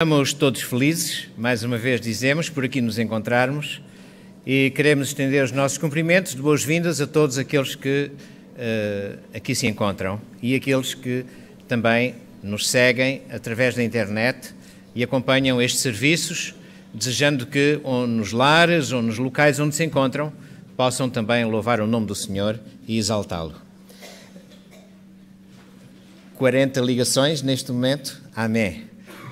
Estamos todos felizes, mais uma vez dizemos, por aqui nos encontrarmos e queremos estender os nossos cumprimentos de boas-vindas a todos aqueles que uh, aqui se encontram e aqueles que também nos seguem através da internet e acompanham estes serviços, desejando que ou nos lares ou nos locais onde se encontram possam também louvar o nome do Senhor e exaltá-lo. 40 ligações neste momento. Amém.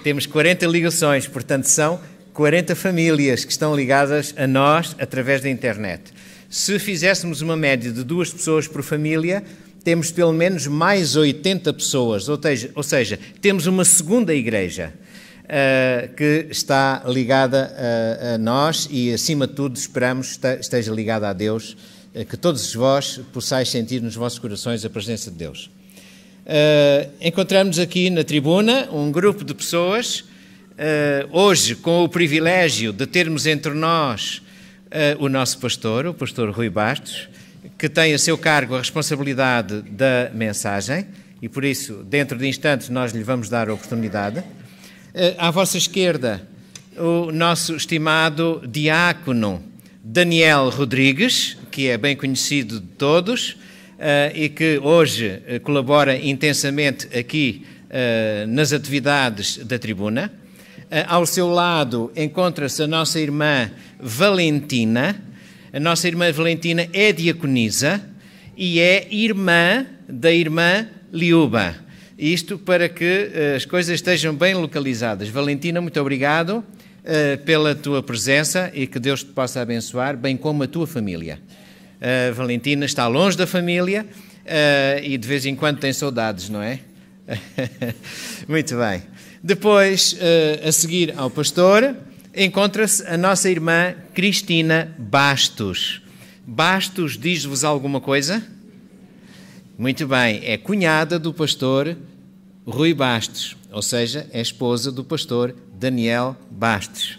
Temos 40 ligações, portanto, são 40 famílias que estão ligadas a nós através da internet. Se fizéssemos uma média de duas pessoas por família, temos pelo menos mais 80 pessoas, ou seja, ou seja temos uma segunda igreja uh, que está ligada a, eh, a, nós e, acima de tudo, esperamos esteja ligada a Deus, eh, que todos vós possais sentir nos vossos corações a presença de Deus. Eh, encontramos aqui na tribuna um grupo de pessoas, uh, hoje com o privilégio de termos entre nós uh, o nosso pastor, o pastor Rui Bastos, que tem a seu cargo a responsabilidade da mensagem e por isso, dentro de instantes, nós lhe vamos dar a oportunidade. à vossa esquerda, o nosso estimado diácono Daniel Rodrigues, que é bem conhecido de todos eh, e que hoje eh, colabora intensamente aqui eh, nas atividades da tribuna. Ao seu lado encontra-se a nossa irmã Valentina. A nossa irmã Valentina é diaconisa e é irmã da irmã Liuba. Isto para que as coisas estejam bem localizadas. Valentina, muito obrigado pela tua presença e que Deus te possa abençoar, bem como a tua família. A Valentina está longe da família eh, e de vez em quando tem saudades, não é? Muito bem. Depois, eh, a seguir ao pastor, encontra-se a nossa irmã Cristina Bastos. Bastos diz-vos alguma coisa? Muito bem, é cunhada do pastor Rui Bastos, ou seja, é esposa do pastor Daniel Bastos.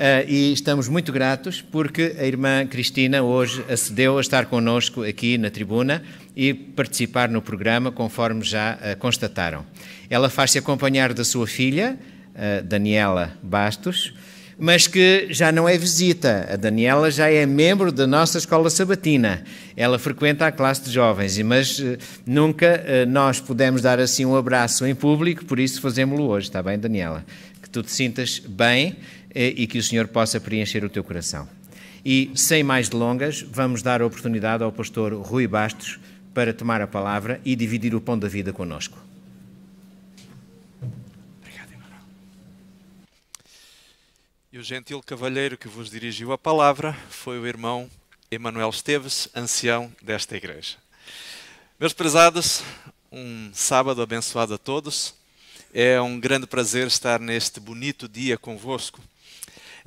Eh, e estamos muito gratos porque a irmã Cristina hoje acedeu a estar conosco aqui na tribuna e participar no programa, conforme já eh, constataram. Ela faz-se acompanhar da sua filha, eh, Daniela Bastos, mas que já não é visita. A Daniela já é membro da nossa escola sabatina. Ela frequenta a classe de jovens, mas nunca nós pudemos dar assim um abraço em público, por isso fazemos-lo hoje, está bem, Daniela? Que tu te sintas bem eh, e que o Senhor possa preencher o teu coração. E, sem mais delongas, vamos dar a oportunidade ao pastor Rui Bastos para tomar a palavra e dividir o pão da vida conosco. Obrigado, Emanuel. E o gentil cavalheiro que vos dirigiu a palavra foi o irmão Emanuel Esteves, ancião desta igreja. Meus prezados, um sábado abençoado a todos. É um grande prazer estar neste bonito dia convosco.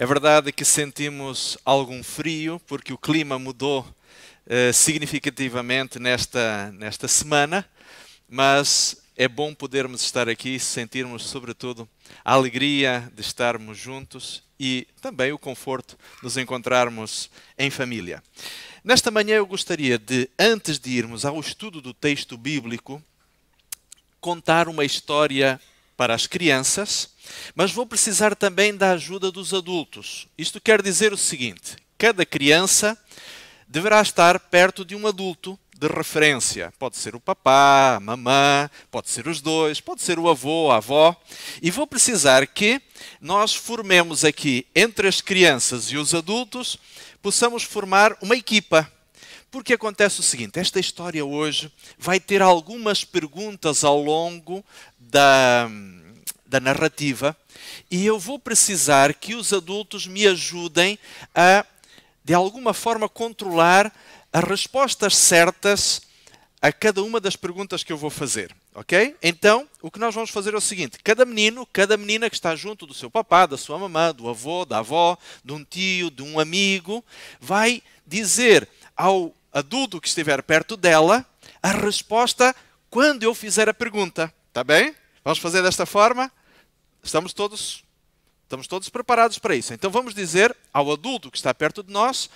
É verdade que sentimos algum frio, porque o clima mudou eh, significativamente nesta, nesta semana, mas é bom podermos estar aqui, sentirmos, sobretudo, a alegria de estarmos juntos e também o conforto de nos encontrarmos em família. Nesta manhã eu gostaria de, antes de irmos ao estudo do texto bíblico, contar uma história para as crianças, mas vou precisar também da ajuda dos adultos. Isto quer dizer o seguinte: cada criança deverá estar perto de um adulto de referência. Pode ser o papá, a mamã, pode ser os dois, pode ser o avô, a avó. E vou precisar que nós formemos aqui, entre as crianças e os adultos, possamos formar uma equipa. Porque acontece o seguinte: esta história hoje vai ter algumas perguntas ao longo da, da narrativa, e eu vou precisar que os adultos me ajudem a, de alguma forma, controlar as respostas certas a cada uma das perguntas que eu vou fazer. Ok? Então, o que nós vamos fazer é o seguinte: cada menino, cada menina que está junto do seu papá, da sua mamã, do avô, da avó, de um tio, de um amigo, vai dizer ao adulto que estiver perto dela a resposta quando eu fizer a pergunta. está bem? Vamos fazer desta forma? Estamos todos, estamos todos preparados para isso. Então vamos dizer ao adulto que está perto de nós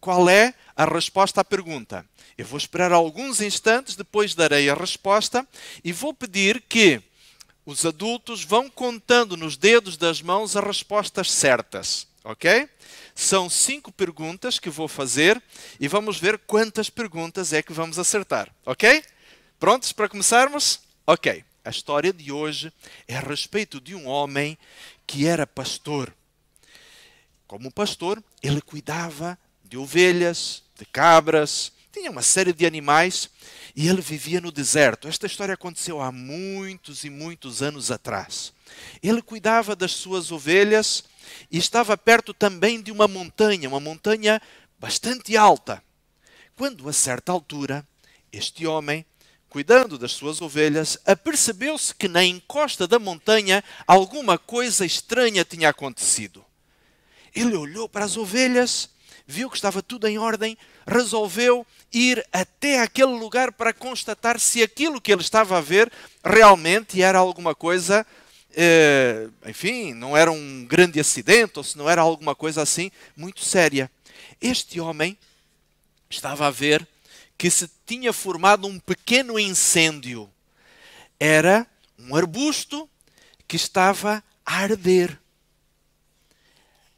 qual é a resposta à pergunta. Eu vou esperar alguns instantes, depois darei a resposta e vou pedir que os adultos vão contando nos dedos das mãos as respostas certas, ok? São cinco perguntas que vou fazer e vamos ver quantas perguntas é que vamos acertar, ok? Prontos para começarmos? Ok. A história de hoje é a respeito de um homem que era pastor. Como pastor, ele cuidava de ovelhas, de cabras, tinha uma série de animais e ele vivia no deserto. Esta história aconteceu há muitos e muitos anos atrás. Ele cuidava das suas ovelhas e estava perto também de uma montanha, uma montanha bastante alta. Quando a certa altura, este homem cuidando das suas ovelhas, apercebeu-se que na encosta da montanha alguma coisa estranha tinha acontecido. Ele olhou para as ovelhas, viu que estava tudo em ordem, resolveu ir até aquele lugar para constatar se aquilo que ele estava a ver realmente era alguma coisa, eh, enfim, não era um grande acidente ou se não era alguma coisa assim muito séria. Este homem estava a ver que se tinha formado um pequeno incêndio. Era um arbusto que estava a arder.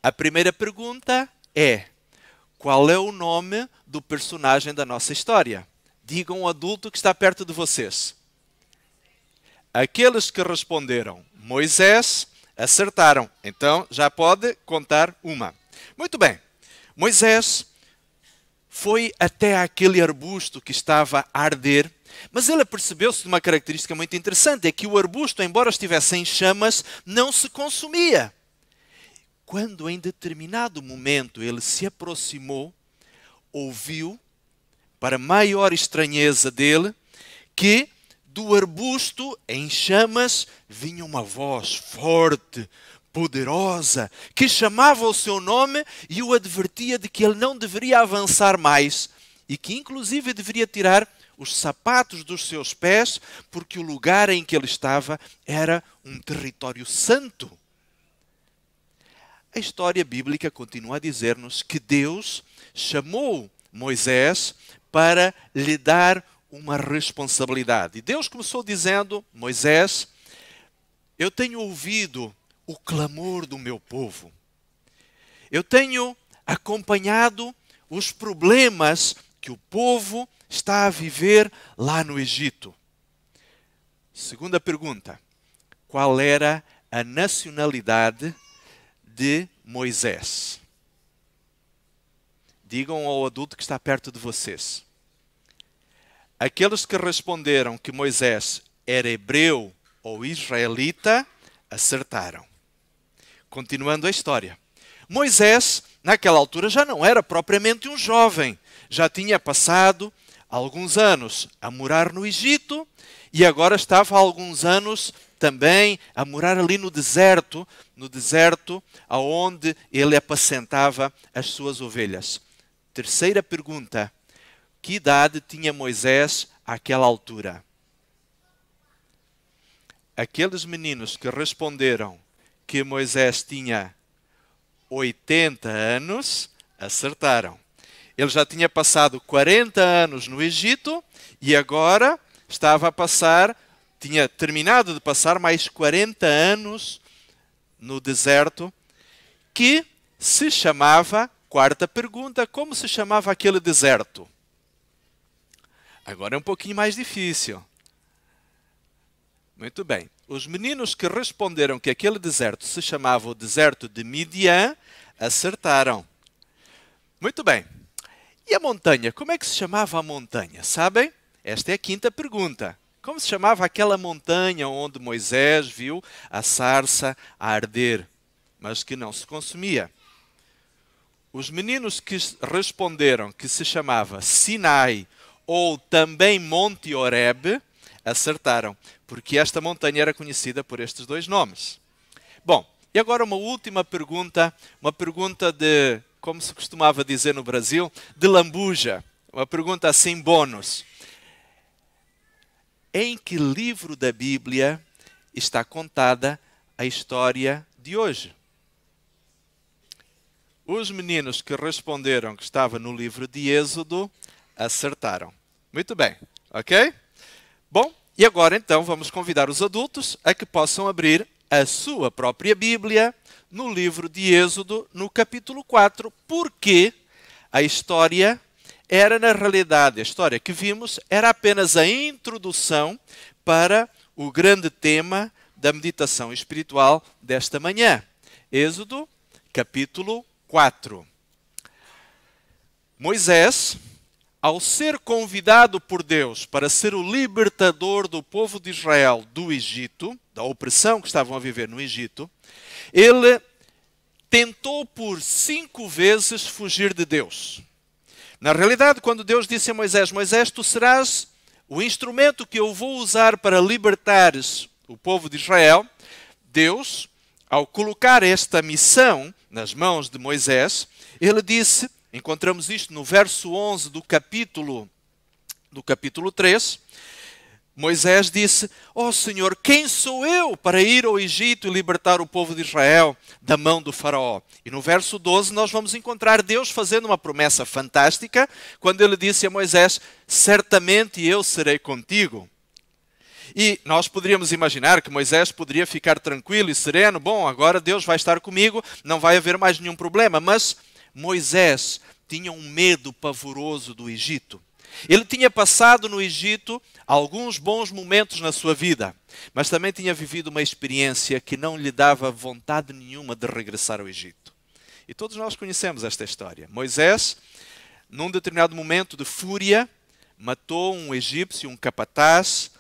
A primeira pergunta é: qual é o nome do personagem da nossa história? Digam um adulto que está perto de vocês. Aqueles que responderam Moisés acertaram. Então já pode contar uma. Muito bem. Moisés foi até aquele arbusto que estava a arder. Mas ele percebeu se de uma característica muito interessante: é que o arbusto, embora estivesse em chamas, não se consumia. Quando em determinado momento ele se aproximou, ouviu, para maior estranheza dele, que do arbusto em chamas vinha uma voz forte, poderosa, que chamava o seu nome e o advertia de que ele não deveria avançar mais e que, inclusive, deveria tirar os sapatos dos seus pés, porque o lugar em que ele estava era um território santo. A história bíblica continua a dizer-nos que Deus chamou Moisés para lhe dar uma responsabilidade. E Deus começou dizendo: Moisés, eu tenho ouvido o clamor do meu povo. Eu tenho acompanhado os problemas que o povo está a viver lá no Egito. Segunda pergunta: qual era a nacionalidade de Moisés? Digam ao adulto que está perto de vocês. Aqueles que responderam que Moisés era hebreu ou israelita acertaram. Continuando a história. Moisés, naquela altura, já não era propriamente um jovem, já tinha passado alguns anos a morar no Egito e agora estava há alguns anos também a morar ali no deserto, no deserto aonde ele apacentava as suas ovelhas. Terceira pergunta: que idade tinha Moisés àquela altura? Aqueles meninos que responderam que Moisés tinha 80 anos, acertaram. Ele já tinha passado 40 anos no Egito e agora estava a passar, tinha terminado de passar mais 40 anos no deserto, que se chamava, quarta pergunta, como se chamava aquele deserto? Agora é um pouquinho mais difícil. Muito bem. Os meninos que responderam que aquele deserto se chamava o deserto de Midian acertaram. Muito bem. E a montanha? Como é que se chamava a montanha? Sabem? Esta é a quinta pergunta. Como se chamava aquela montanha onde Moisés viu a sarça a arder, mas que não se consumia? Os meninos que responderam que se chamava Sinai ou também Monte Horebe acertaram, porque esta montanha era conhecida por estes dois nomes. Bom, e agora uma última pergunta, uma pergunta de, como se costumava dizer no Brasil, de lambuja, uma pergunta assim bônus. Em que livro da Bíblia está contada a história de hoje? Os meninos que responderam que estava no livro de Êxodo acertaram. Muito bem, ok? Bom, e agora então vamos convidar os adultos a que possam abrir a sua própria Bíblia no livro de Êxodo, no capítulo 4, porque a história era, na realidade, a história que vimos era apenas a introdução para o grande tema da meditação espiritual desta manhã. Êxodo, capítulo 4. Moisés ao ser convidado por Deus para ser o libertador do povo de Israel do Egito, da opressão que estavam a viver no Egito, ele tentou por cinco vezes fugir de Deus. Na realidade, quando Deus disse a Moisés: Moisés, tu serás o instrumento que eu vou usar para libertares o povo de Israel, Deus, ao colocar esta missão nas mãos de Moisés, ele disse: Encontramos isto no verso 11 do capítulo do capítulo 3. Moisés disse: "Ó oh, Senhor, quem sou eu para ir ao Egito e libertar o povo de Israel da mão do faraó?" E no verso 12 nós vamos encontrar Deus fazendo uma promessa fantástica, quando ele disse a Moisés: "Certamente eu serei contigo." E nós poderíamos imaginar que Moisés poderia ficar tranquilo e sereno, bom, agora Deus vai estar comigo, não vai haver mais nenhum problema, mas Moisés tinha um medo pavoroso do Egito. Ele tinha passado no Egito alguns bons momentos na sua vida, mas também tinha vivido uma experiência que não lhe dava vontade nenhuma de regressar ao Egito. E todos nós conhecemos esta história. Moisés, num determinado momento de fúria, matou um egípcio, um capataz,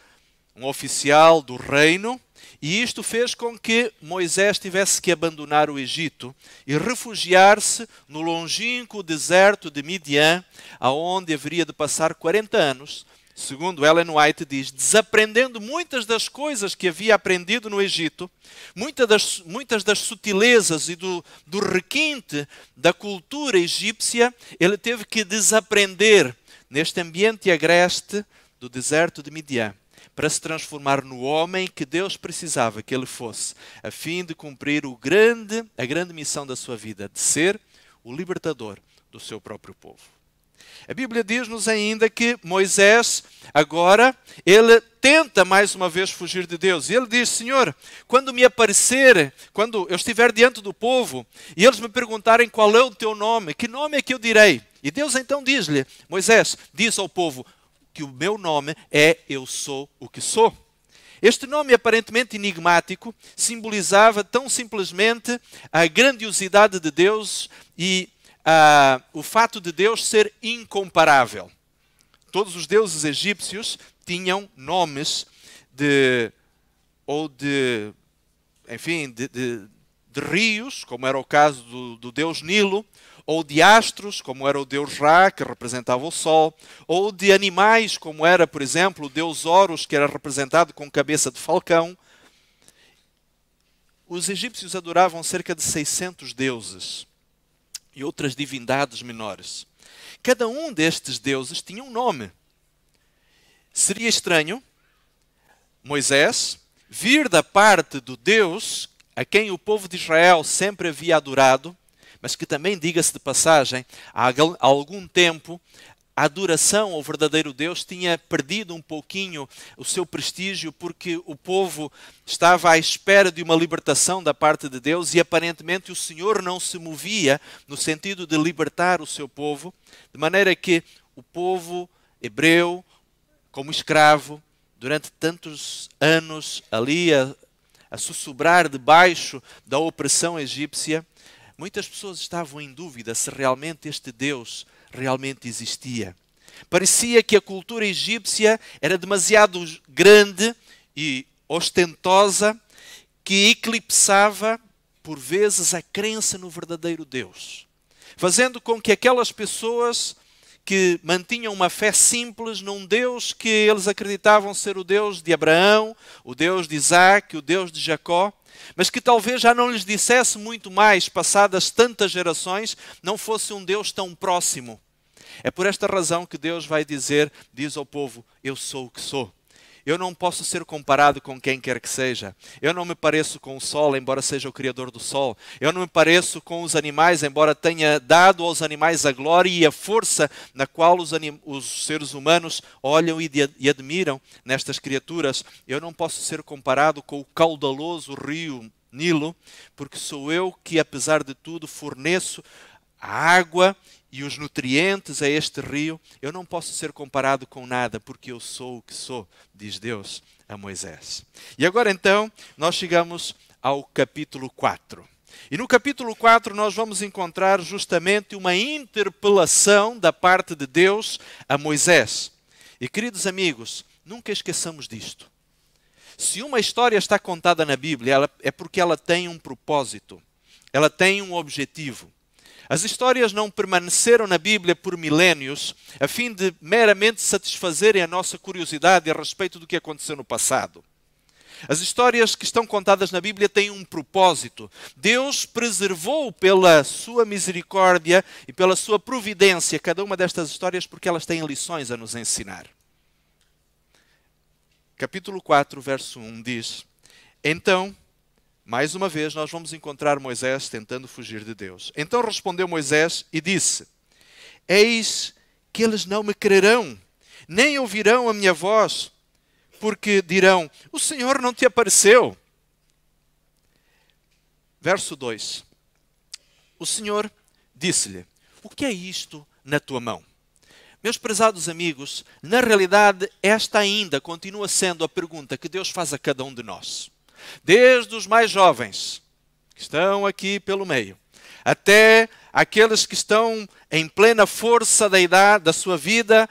um oficial do reino, e isto fez com que Moisés tivesse que abandonar o Egito e refugiar-se no longínquo deserto de Midian, aonde haveria de passar 40 anos, segundo Ellen White diz, desaprendendo muitas das coisas que havia aprendido no Egito, muitas das, muitas das sutilezas e do, do requinte da cultura egípcia, ele teve que desaprender neste ambiente agreste do deserto de Midian para se transformar no homem que Deus precisava que ele fosse, a fim de cumprir o grande, a grande missão da sua vida, de ser o libertador do seu próprio povo. A Bíblia diz-nos ainda que Moisés, agora, ele tenta mais uma vez fugir de Deus. E ele diz: Senhor, quando me aparecer, quando eu estiver diante do povo e eles me perguntarem qual é o teu nome, que nome é que eu direi? E Deus então diz-lhe: Moisés, diz ao povo: que o meu nome é Eu Sou o que Sou. Este nome aparentemente enigmático simbolizava tão simplesmente a grandiosidade de Deus e uh, o fato de Deus ser incomparável. Todos os deuses egípcios tinham nomes de ou de enfim de, de, de rios, como era o caso do, do deus Nilo, ou de astros, como era o deus Ra, que representava o sol, ou de animais, como era, por exemplo, o deus Horus, que era representado com cabeça de falcão. Os egípcios adoravam cerca de 600 deuses e outras divindades menores. Cada um destes deuses tinha um nome. Seria estranho Moisés vir da parte do Deus a quem o povo de Israel sempre havia adorado mas que também, diga-se de passagem, há algum tempo a adoração ao verdadeiro Deus tinha perdido um pouquinho o seu prestígio porque o povo estava à espera de uma libertação da parte de Deus e aparentemente o Senhor não se movia no sentido de libertar o seu povo, de maneira que o povo hebreu, como escravo, durante tantos anos ali a, a sussurrar debaixo da opressão egípcia, Muitas pessoas estavam em dúvida se realmente este Deus realmente existia. Parecia que a cultura egípcia era demasiado grande e ostentosa que eclipsava por vezes a crença no verdadeiro Deus, fazendo com que aquelas pessoas que mantinham uma fé simples num Deus que eles acreditavam ser o Deus de Abraão, o Deus de Isaac, o Deus de Jacó, mas que talvez já não lhes dissesse muito mais, passadas tantas gerações, não fosse um Deus tão próximo. É por esta razão que Deus vai dizer, diz ao povo: Eu sou o que sou. Eu não posso ser comparado com quem quer que seja. Eu não me pareço com o sol, embora seja o Criador do sol. Eu não me pareço com os animais, embora tenha dado aos animais a glória e a força na qual os, os seres humanos olham e, e admiram nestas criaturas. Eu não posso ser comparado com o caudaloso rio Nilo, porque sou eu que, apesar de tudo, forneço a água e os nutrientes a este rio, eu não posso ser comparado com nada, porque eu sou o que sou, diz Deus a Moisés. E agora então, nós chegamos ao capítulo 4. E no capítulo 4 nós vamos encontrar justamente uma interpelação da parte de Deus a Moisés. E queridos amigos, nunca esqueçamos disto. Se uma história está contada na Bíblia, ela, é porque ela tem um propósito, ela tem um objetivo. As histórias não permaneceram na Bíblia por milênios a fim de meramente satisfazerem a nossa curiosidade a respeito do que aconteceu no passado. As histórias que estão contadas na Bíblia têm um propósito. Deus preservou pela sua misericórdia e pela sua providência cada uma destas histórias porque elas têm lições a nos ensinar. Capítulo 4, verso 1 diz: Então mais uma vez, nós vamos encontrar Moisés tentando fugir de Deus. Então respondeu Moisés e disse: Eis que eles não me crerão, nem ouvirão a minha voz, porque dirão: O Senhor não te apareceu. Verso 2: O Senhor disse-lhe: O que é isto na tua mão? Meus prezados amigos, na realidade, esta ainda continua sendo a pergunta que Deus faz a cada um de nós desde os mais jovens, que estão aqui pelo meio, até aqueles que estão em plena força da idade, da sua vida,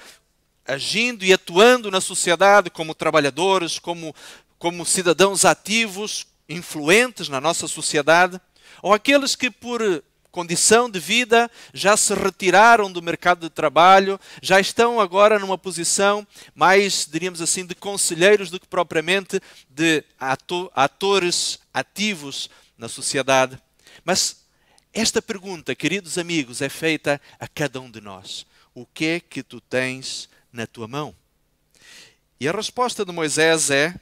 agindo e atuando na sociedade como trabalhadores, como, como cidadãos ativos, influentes na nossa sociedade, ou aqueles que por condição de vida, já se retiraram do mercado de trabalho, já estão agora numa posição mais, diríamos assim, de conselheiros do que propriamente de ato atores ativos na sociedade. Mas esta pergunta, queridos amigos, é feita a cada um de nós: O que é que tu tens na tua mão? E a resposta de Moisés é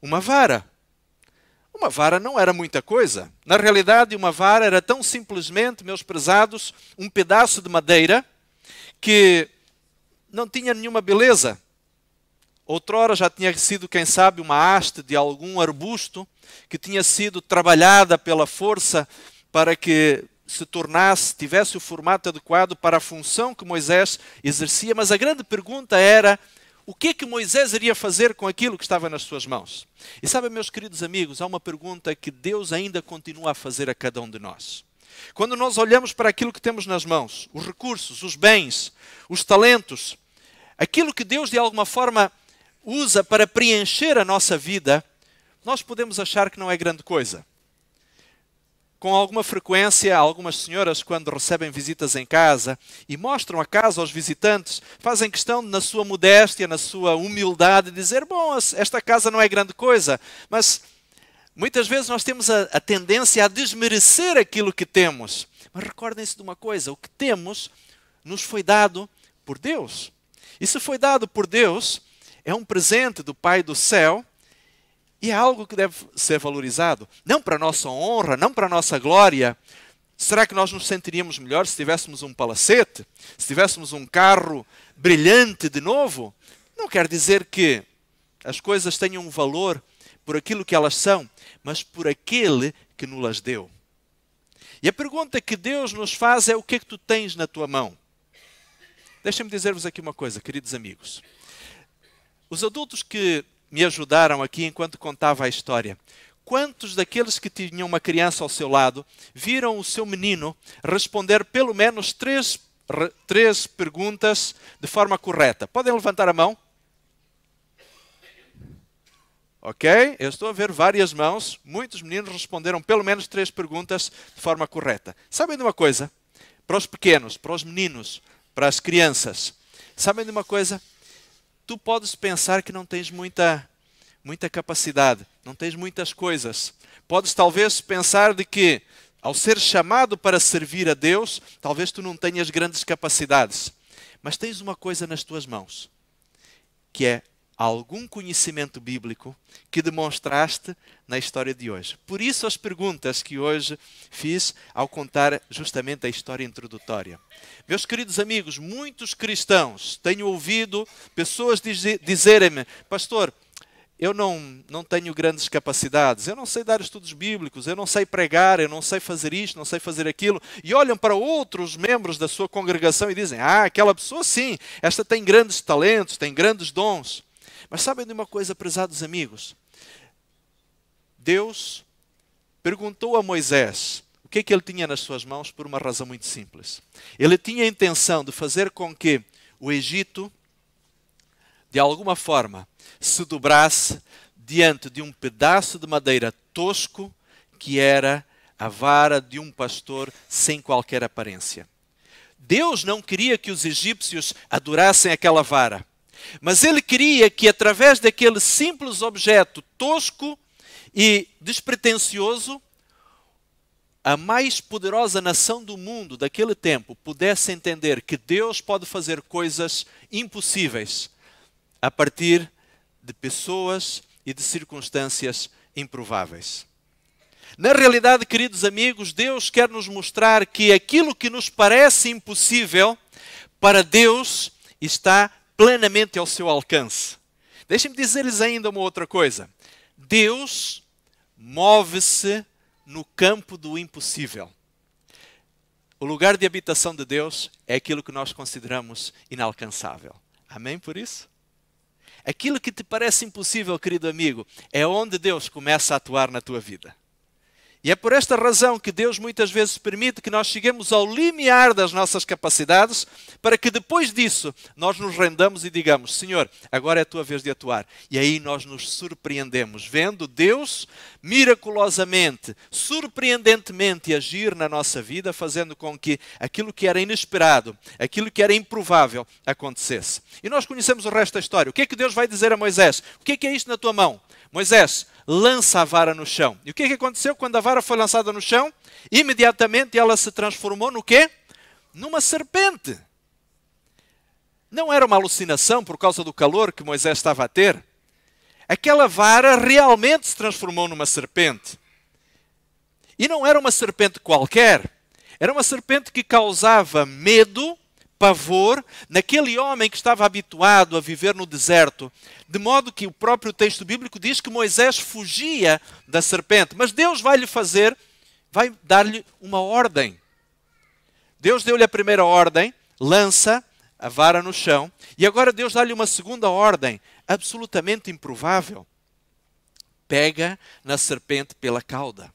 uma vara. Uma vara não era muita coisa. Na realidade, uma vara era tão simplesmente, meus prezados, um pedaço de madeira que não tinha nenhuma beleza. Outrora já tinha sido, quem sabe, uma haste de algum arbusto que tinha sido trabalhada pela força para que se tornasse, tivesse o formato adequado para a função que Moisés exercia, mas a grande pergunta era o que é que Moisés iria fazer com aquilo que estava nas suas mãos? E sabem, meus queridos amigos, há uma pergunta que Deus ainda continua a fazer a cada um de nós. Quando nós olhamos para aquilo que temos nas mãos, os recursos, os bens, os talentos, aquilo que Deus de alguma forma usa para preencher a nossa vida, nós podemos achar que não é grande coisa com alguma frequência, algumas senhoras, quando recebem visitas em casa e mostram a casa aos visitantes, fazem questão, na sua modéstia, na sua humildade, dizer: Bom, esta casa não é grande coisa, mas muitas vezes nós temos a, a tendência a desmerecer aquilo que temos. Mas recordem-se de uma coisa: o que temos nos foi dado por Deus. E se foi dado por Deus, é um presente do Pai do céu e é algo que deve ser valorizado, não para a nossa honra, não para a nossa glória. Será que nós nos sentiríamos melhor se tivéssemos um palacete? Se tivéssemos um carro brilhante de novo? Não quer dizer que as coisas tenham um valor por aquilo que elas são, mas por aquele que nos las deu. E a pergunta que Deus nos faz é: o que é que tu tens na tua mão? Deixem-me dizer-vos aqui uma coisa, queridos amigos. Os adultos que me ajudaram aqui enquanto contava a história. Quantos daqueles que tinham uma criança ao seu lado viram o seu menino responder pelo menos três, três perguntas de forma correta? Podem levantar a mão? Ok? Eu estou a ver várias mãos. Muitos meninos responderam pelo menos três perguntas de forma correta. Sabem de uma coisa? Para os pequenos, para os meninos, para as crianças, sabem de uma coisa? tu podes pensar que não tens muita muita capacidade, não tens muitas coisas. Podes talvez pensar de que ao ser chamado para servir a Deus, talvez tu não tenhas grandes capacidades, mas tens uma coisa nas tuas mãos, que é algum conhecimento bíblico que demonstraste na história de hoje. Por isso, as perguntas que hoje fiz ao contar justamente a história introdutória. Meus queridos amigos, muitos cristãos tenho ouvido pessoas dizerem-me, pastor. Eu não, não tenho grandes capacidades, eu não sei dar estudos bíblicos, eu não sei pregar, eu não sei fazer isto, não sei fazer aquilo. E olham para outros membros da sua congregação e dizem: Ah, aquela pessoa sim, esta tem grandes talentos, tem grandes dons. Mas sabem de uma coisa, prezados amigos? Deus perguntou a Moisés o que, é que ele tinha nas suas mãos por uma razão muito simples. Ele tinha a intenção de fazer com que o Egito, de alguma forma, se dobrasse diante de um pedaço de madeira tosco que era a vara de um pastor sem qualquer aparência. Deus não queria que os egípcios adorassem aquela vara. Mas ele queria que, através daquele simples objeto tosco e despretensioso, a mais poderosa nação do mundo daquele tempo pudesse entender que Deus pode fazer coisas impossíveis a partir de pessoas e de circunstâncias improváveis. Na realidade, queridos amigos, Deus quer nos mostrar que aquilo que nos parece impossível, para Deus está plenamente ao seu alcance. Deixem-me dizer-lhes ainda uma outra coisa. Deus move-se no campo do impossível. O lugar de habitação de Deus é aquilo que nós consideramos inalcançável. Amém por isso? Aquilo que te parece impossível, querido amigo, é onde Deus começa a atuar na tua vida. E é por esta razão que Deus muitas vezes permite que nós cheguemos ao limiar das nossas capacidades, para que depois disso nós nos rendamos e digamos: Senhor, agora é a tua vez de atuar. E aí nós nos surpreendemos, vendo Deus miraculosamente, surpreendentemente agir na nossa vida, fazendo com que aquilo que era inesperado, aquilo que era improvável acontecesse. E nós conhecemos o resto da história. O que é que Deus vai dizer a Moisés? O que é que é isto na tua mão? Moisés, lança a vara no chão. E o que, é que aconteceu quando a vara foi lançada no chão? Imediatamente ela se transformou no quê? Numa serpente. Não era uma alucinação por causa do calor que Moisés estava a ter? Aquela vara realmente se transformou numa serpente. E não era uma serpente qualquer. Era uma serpente que causava medo pavor naquele homem que estava habituado a viver no deserto, de modo que o próprio texto bíblico diz que Moisés fugia da serpente, mas Deus vai lhe fazer, vai dar-lhe uma ordem. Deus deu-lhe a primeira ordem, lança a vara no chão, e agora Deus dá-lhe uma segunda ordem, absolutamente improvável. Pega na serpente pela cauda.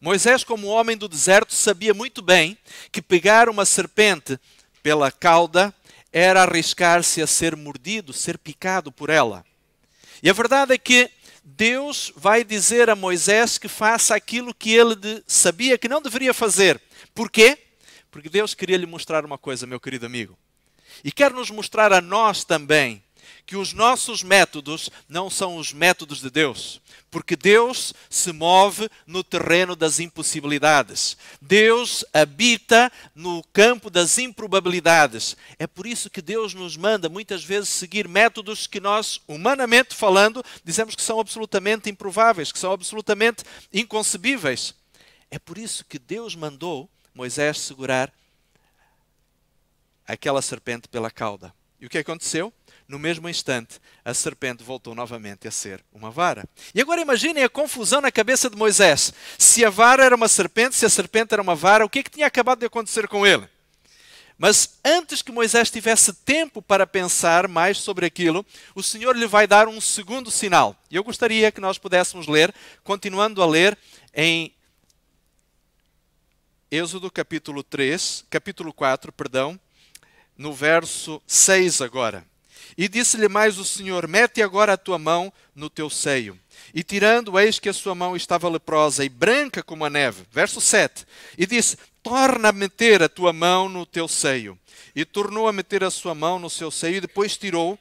Moisés, como homem do deserto, sabia muito bem que pegar uma serpente pela cauda era arriscar-se a ser mordido, ser picado por ela. E a verdade é que Deus vai dizer a Moisés que faça aquilo que ele sabia que não deveria fazer. Por quê? Porque Deus queria lhe mostrar uma coisa, meu querido amigo. E quer nos mostrar a nós também que os nossos métodos não são os métodos de Deus, porque Deus se move no terreno das impossibilidades. Deus habita no campo das improbabilidades. É por isso que Deus nos manda muitas vezes seguir métodos que nós, humanamente falando, dizemos que são absolutamente improváveis, que são absolutamente inconcebíveis. É por isso que Deus mandou Moisés segurar aquela serpente pela cauda. E o que aconteceu? No mesmo instante, a serpente voltou novamente a ser uma vara. E agora imaginem a confusão na cabeça de Moisés. Se a vara era uma serpente, se a serpente era uma vara, o que é que tinha acabado de acontecer com ele? Mas antes que Moisés tivesse tempo para pensar mais sobre aquilo, o Senhor lhe vai dar um segundo sinal. E eu gostaria que nós pudéssemos ler, continuando a ler em Êxodo capítulo 3, capítulo 4, perdão, no verso 6 agora. E disse-lhe mais o Senhor: Mete agora a tua mão no teu seio. E tirando, eis que a sua mão estava leprosa e branca como a neve. Verso 7. E disse: Torna a meter a tua mão no teu seio. E tornou a meter a sua mão no seu seio, e depois tirou.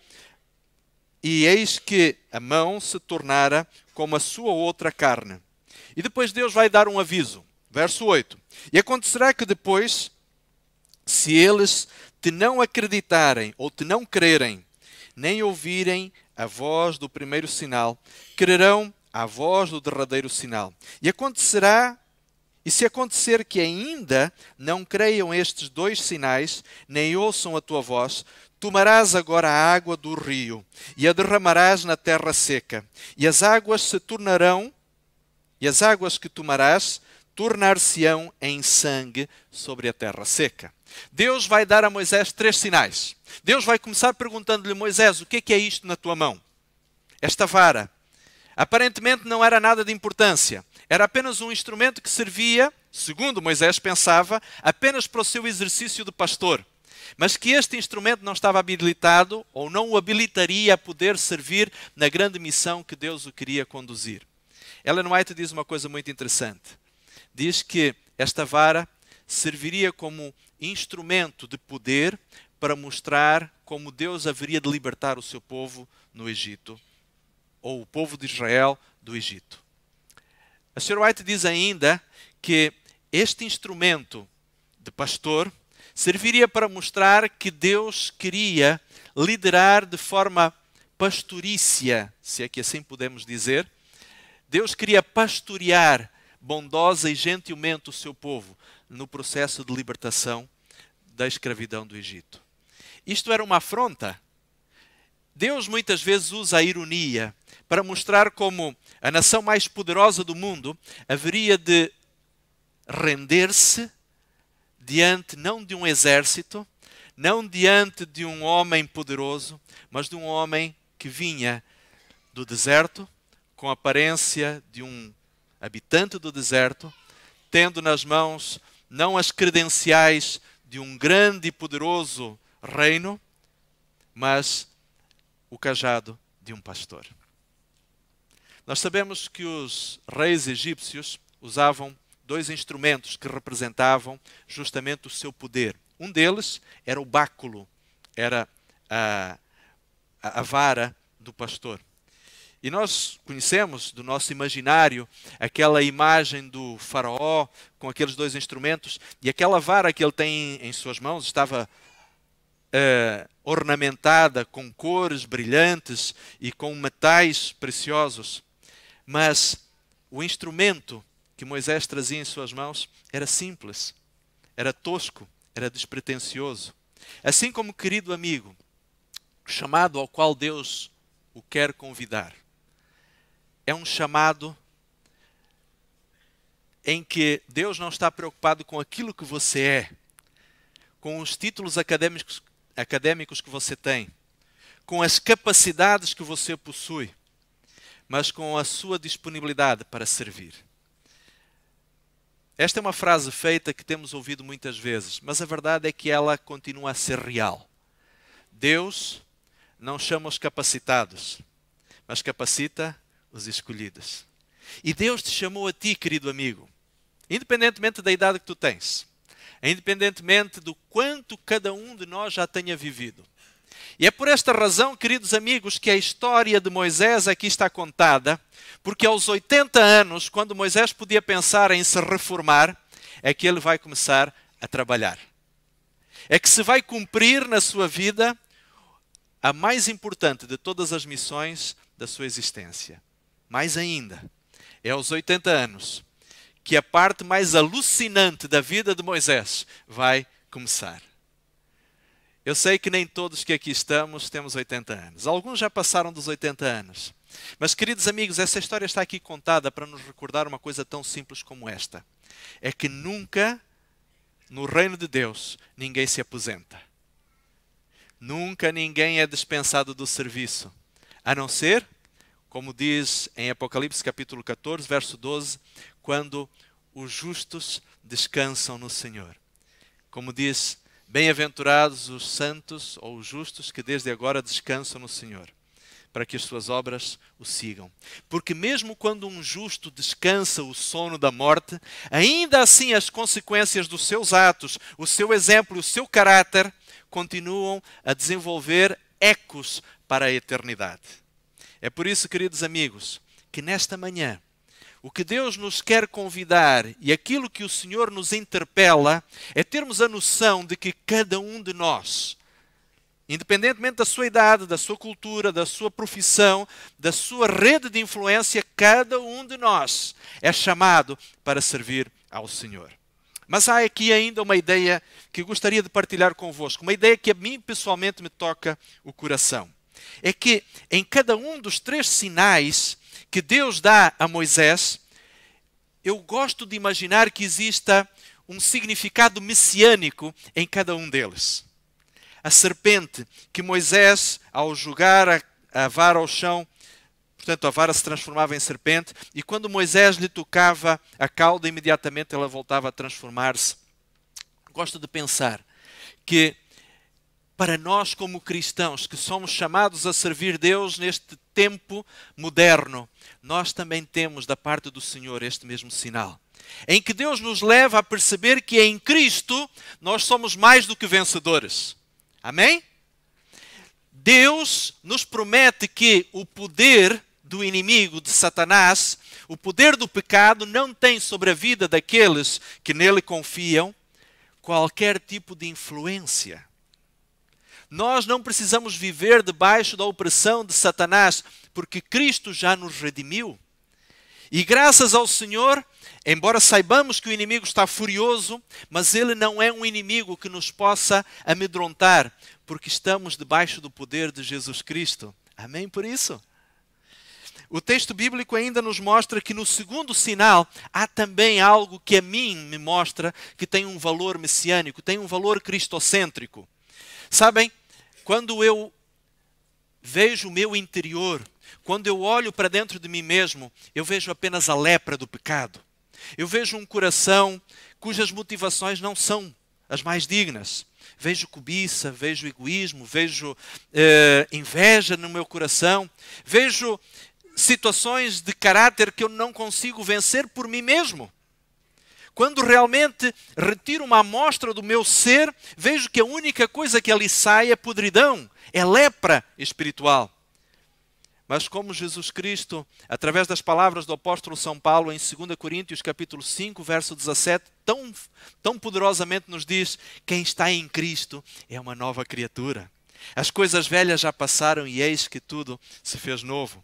E eis que a mão se tornara como a sua outra carne. E depois Deus vai dar um aviso. Verso 8. E acontecerá que depois, se eles te não acreditarem ou te não crerem, nem ouvirem a voz do primeiro sinal, crerão a voz do derradeiro sinal. E acontecerá, e se acontecer que ainda não creiam estes dois sinais, nem ouçam a tua voz, tomarás agora a água do rio e a derramarás na terra seca, e as águas se tornarão, e as águas que tomarás tornar-se-ão em sangue sobre a terra seca. Deus vai dar a Moisés três sinais. Deus vai começar perguntando-lhe, Moisés, o que é, que é isto na tua mão? Esta vara. Aparentemente não era nada de importância. Era apenas um instrumento que servia, segundo Moisés pensava, apenas para o seu exercício de pastor. Mas que este instrumento não estava habilitado ou não o habilitaria a poder servir na grande missão que Deus o queria conduzir. Ellen White diz uma coisa muito interessante. Diz que esta vara serviria como instrumento de poder para mostrar como Deus haveria de libertar o seu povo no Egito, ou o povo de Israel do Egito. A Sr. White diz ainda que este instrumento de pastor serviria para mostrar que Deus queria liderar de forma pastorícia, se é que assim podemos dizer. Deus queria pastorear bondosa e gentilmente o seu povo, no processo de libertação da escravidão do Egito. Isto era uma afronta. Deus muitas vezes usa a ironia para mostrar como a nação mais poderosa do mundo haveria de render-se diante não de um exército, não diante de um homem poderoso, mas de um homem que vinha do deserto, com a aparência de um habitante do deserto, tendo nas mãos não as credenciais de um grande e poderoso reino, mas o cajado de um pastor. Nós sabemos que os reis egípcios usavam dois instrumentos que representavam justamente o seu poder. Um deles era o báculo, era a, a, vara do pastor. E nós conhecemos do nosso imaginário aquela imagem do faraó com aqueles dois instrumentos e aquela vara que ele tem em suas mãos estava uh, ornamentada com cores brilhantes e com metais preciosos. Mas o instrumento que Moisés trazia em suas mãos era simples, era tosco, era despretensioso. Assim como, querido amigo, o chamado ao qual Deus o quer convidar é um chamado em que Deus não está preocupado com aquilo que você é, com os títulos acadêmicos, acadêmicos que você tem, com as capacidades que você possui, mas com a sua disponibilidade para servir. Esta é uma frase feita que temos ouvido muitas vezes, mas a verdade é que ela continua a ser real. Deus não chama os capacitados, mas capacita os escolhidos. E Deus te chamou a ti, querido amigo, independentemente da idade que tu tens, independentemente do quanto cada um de nós já tenha vivido. E é por esta razão, queridos amigos, que a história de Moisés aqui está contada, porque aos 80 anos, quando Moisés podia pensar em se reformar, é que ele vai começar a trabalhar. É que se vai cumprir na sua vida a mais importante de todas as missões da sua existência, mais ainda, é aos 80 anos que a parte mais alucinante da vida de Moisés vai começar. Eu sei que nem todos que aqui estamos temos 80 anos. Alguns já passaram dos 80 anos. Mas, queridos amigos, essa história está aqui contada para nos recordar uma coisa tão simples como esta: é que nunca, no reino de Deus, ninguém se aposenta. Nunca ninguém é dispensado do serviço, a não ser como diz em Apocalipse capítulo 14, verso 12, quando os justos descansam no Senhor. Como diz, bem-aventurados os santos ou os justos que desde agora descansam no Senhor, para que as suas obras o sigam. Porque mesmo quando um justo descansa o sono da morte, ainda assim as consequências dos seus atos, o seu exemplo, o seu caráter continuam a desenvolver ecos para a eternidade. É por isso, queridos amigos, que nesta manhã, o que Deus nos quer convidar e aquilo que o Senhor nos interpela é termos a noção de que cada um de nós, independentemente da sua idade, da sua cultura, da sua profissão, da sua rede de influência, cada um de nós é chamado para servir ao Senhor. Mas há aqui ainda uma ideia que gostaria de partilhar convosco, uma ideia que a mim pessoalmente me toca o coração é que em cada um dos três sinais que Deus dá a Moisés, eu gosto de imaginar que exista um significado messiânico em cada um deles. A serpente que Moisés, ao jogar a, a vara ao chão, portanto a vara se transformava em serpente, e quando Moisés lhe tocava a cauda, imediatamente ela voltava a transformar-se. Gosto de pensar que para nós, como cristãos, que somos chamados a servir Deus neste tempo moderno, nós também temos da parte do Senhor este mesmo sinal. Em que Deus nos leva a perceber que em Cristo nós somos mais do que vencedores. Amém? Deus nos promete que o poder do inimigo, de Satanás, o poder do pecado não tem sobre a vida daqueles que nele confiam qualquer tipo de influência. Nós não precisamos viver debaixo da opressão de Satanás, porque Cristo já nos redimiu. E graças ao Senhor, embora saibamos que o inimigo está furioso, mas ele não é um inimigo que nos possa amedrontar, porque estamos debaixo do poder de Jesus Cristo. Amém por isso? O texto bíblico ainda nos mostra que no segundo sinal há também algo que a mim me mostra que tem um valor messiânico, tem um valor cristocêntrico. Sabem, quando eu vejo o meu interior, quando eu olho para dentro de mim mesmo, eu vejo apenas a lepra do pecado. Eu vejo um coração cujas motivações não são as mais dignas. Vejo cobiça, vejo egoísmo, vejo eh, inveja no meu coração, vejo situações de caráter que eu não consigo vencer por mim mesmo. Quando realmente retiro uma amostra do meu ser, vejo que a única coisa que ali sai é podridão, é lepra espiritual. Mas como Jesus Cristo, através das palavras do apóstolo São Paulo em 2 Coríntios capítulo 5, verso 17, tão, tão poderosamente nos diz, quem está em Cristo é uma nova criatura. As coisas velhas já passaram e eis que tudo se fez novo.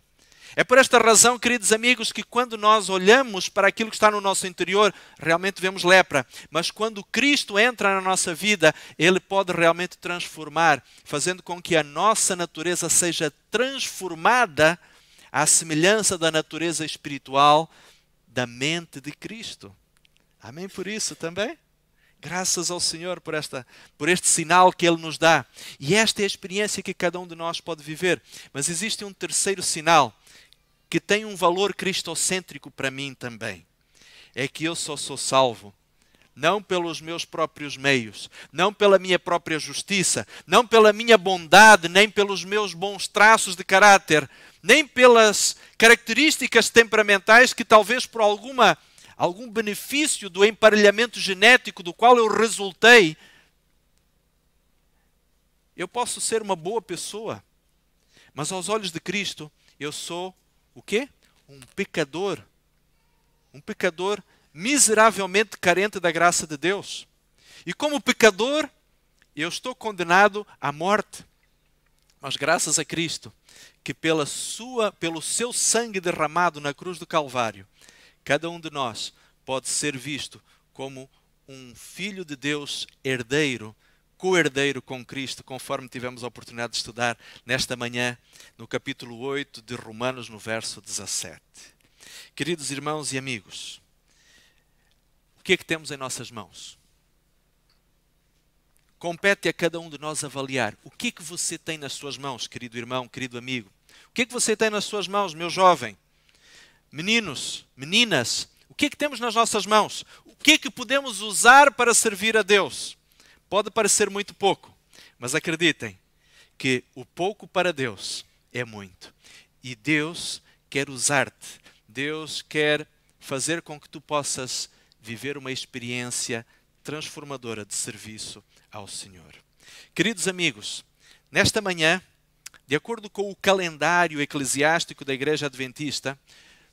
É por esta razão, queridos amigos, que quando nós olhamos para aquilo que está no nosso interior, realmente vemos lepra. Mas quando Cristo entra na nossa vida, ele pode realmente transformar, fazendo com que a nossa natureza seja transformada à semelhança da natureza espiritual da mente de Cristo. Amém por isso também? Graças ao Senhor por, esta, por este sinal que Ele nos dá. E esta é a experiência que cada um de nós pode viver. Mas existe um terceiro sinal que tem um valor cristocêntrico para mim também. É que eu só sou salvo não pelos meus próprios meios, não pela minha própria justiça, não pela minha bondade, nem pelos meus bons traços de caráter, nem pelas características temperamentais que talvez por alguma algum benefício do emparelhamento genético do qual eu resultei, eu posso ser uma boa pessoa, mas aos olhos de Cristo, eu sou o quê? Um pecador. Um pecador miseravelmente carente da graça de Deus. E como pecador, eu estou condenado à morte. Mas graças a Cristo, que pela sua, pelo seu sangue derramado na cruz do Calvário, cada um de nós pode ser visto como um filho de Deus herdeiro co-herdeiro com Cristo, conforme tivemos a oportunidade de estudar nesta manhã, no capítulo 8 de Romanos, no verso 17. Queridos irmãos e amigos, o que é que temos em nossas mãos? Compete a cada um de nós avaliar o que é que você tem nas suas mãos, querido irmão, querido amigo. O que é que você tem nas suas mãos, meu jovem? Meninos, meninas, o que é que temos nas nossas mãos? O que é que podemos usar para servir a Deus? Pode parecer muito pouco, mas acreditem que o pouco para Deus é muito. E Deus quer usar-te. Deus quer fazer com que tu possas viver uma experiência transformadora de serviço ao Senhor. Queridos amigos, nesta manhã, de acordo com o calendário eclesiástico da Igreja Adventista,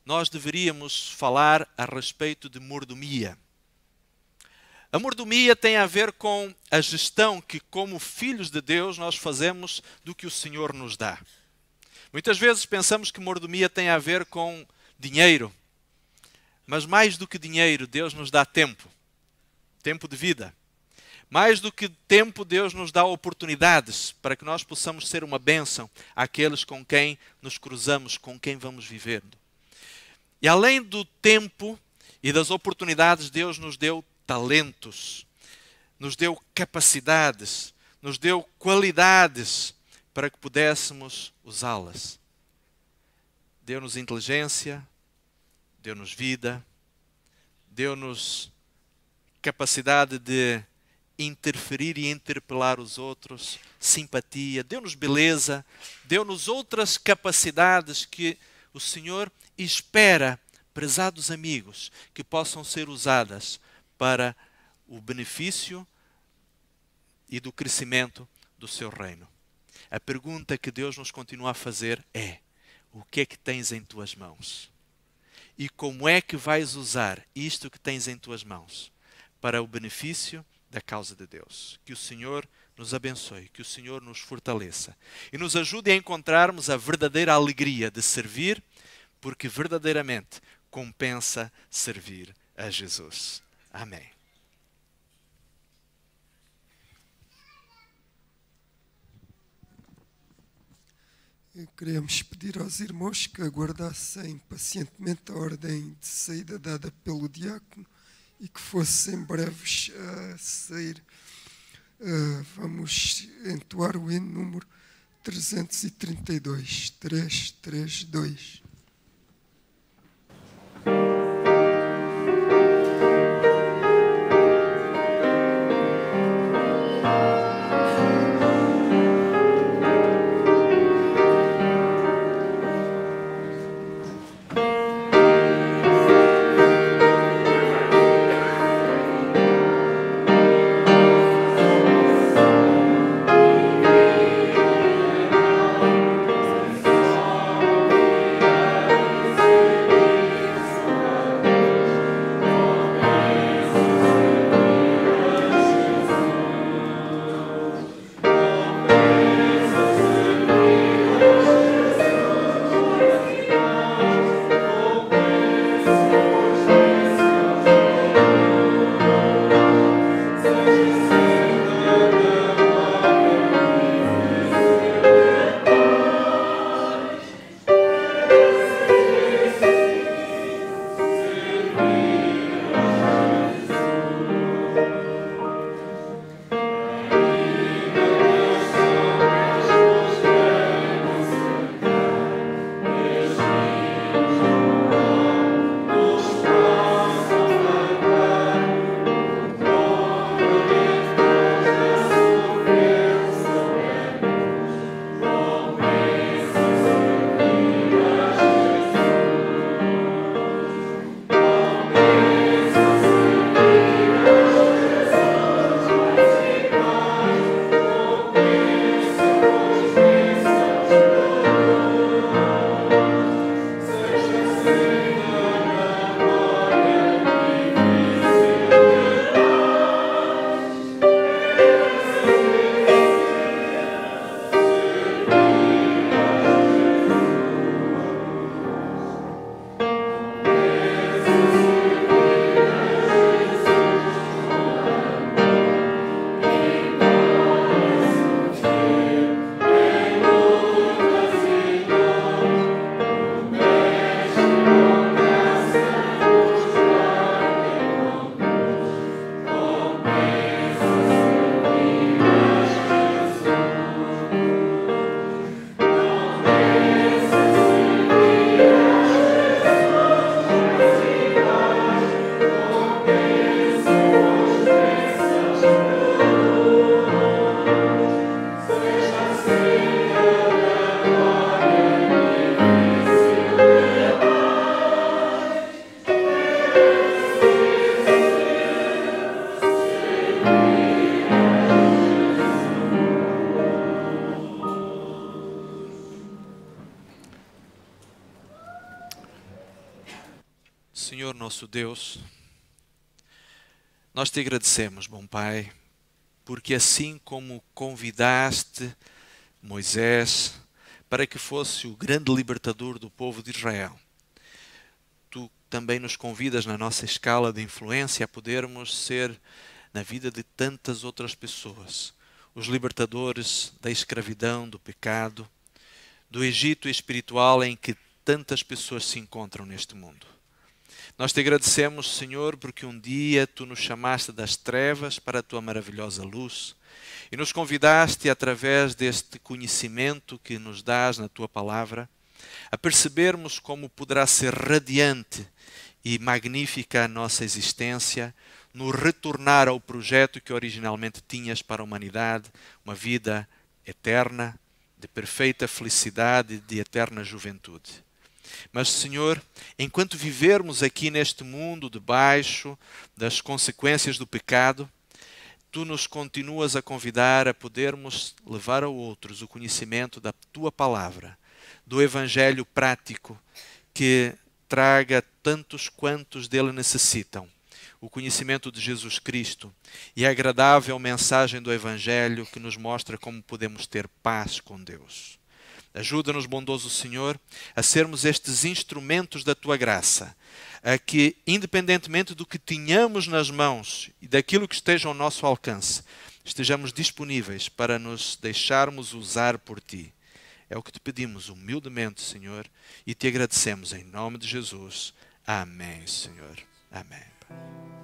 nós deveríamos falar a respeito de mordomia. A mordomia tem a ver com a gestão que, como filhos de Deus, nós fazemos do que o Senhor nos dá. Muitas vezes pensamos que mordomia tem a ver com dinheiro, mas mais do que dinheiro, Deus nos dá tempo tempo de vida. Mais do que tempo, Deus nos dá oportunidades para que nós possamos ser uma bênção àqueles com quem nos cruzamos, com quem vamos vivendo. E além do tempo e das oportunidades, Deus nos deu talentos, nos deu capacidades, nos deu qualidades para que pudéssemos usá-las. Deu-nos inteligência, deu-nos vida, deu-nos capacidade de interferir e interpelar os outros, simpatia, deu-nos beleza, deu-nos outras capacidades que o Senhor espera, prezados amigos, que possam ser usadas para o benefício e do crescimento do seu reino. A pergunta que Deus nos continua a fazer é: o que é que tens em tuas mãos? E como é que vais usar isto que tens em tuas mãos para o benefício da causa de Deus? Que o Senhor nos abençoe, que o Senhor nos fortaleça e nos ajude a encontrarmos a verdadeira alegria de servir, porque verdadeiramente compensa servir a Jesus. Amém. Queremos pedir aos irmãos que aguardassem pacientemente a ordem de saída dada pelo diácono e que fossem breves a sair. Uh, vamos entoar o hino número 332. 332. Senhor nosso Deus, nós te agradecemos, bom Pai, porque assim como convidaste Moisés para que fosse o grande libertador do povo de Israel, tu também nos convidas na nossa escala de influência a podermos ser, na vida de tantas outras pessoas, os libertadores da escravidão, do pecado, do Egito espiritual em que tantas pessoas se encontram neste mundo. Nós te agradecemos, Senhor, porque um dia tu nos chamaste das trevas para a tua maravilhosa luz e nos convidaste, através deste conhecimento que nos dás na tua palavra, a percebermos como poderá ser radiante e magnífica a nossa existência no retornar ao projeto que originalmente tinhas para a humanidade, uma vida eterna, de perfeita felicidade, e de eterna juventude. Mas, Senhor, enquanto vivermos aqui neste mundo debaixo das consequências do pecado, tu nos continuas a convidar a podermos levar a outros o conhecimento da tua palavra, do evangelho prático que traga tantos quantos dele necessitam o conhecimento de Jesus Cristo e a agradável mensagem do Evangelho que nos mostra como podemos ter paz com Deus. Ajuda-nos, bondoso Senhor, a sermos estes instrumentos da tua graça, a que, independentemente do que tenhamos nas mãos e daquilo que esteja ao nosso alcance, estejamos disponíveis para nos deixarmos usar por ti. É o que te pedimos humildemente, Senhor, e te agradecemos em nome de Jesus. Amém, Senhor. Amém.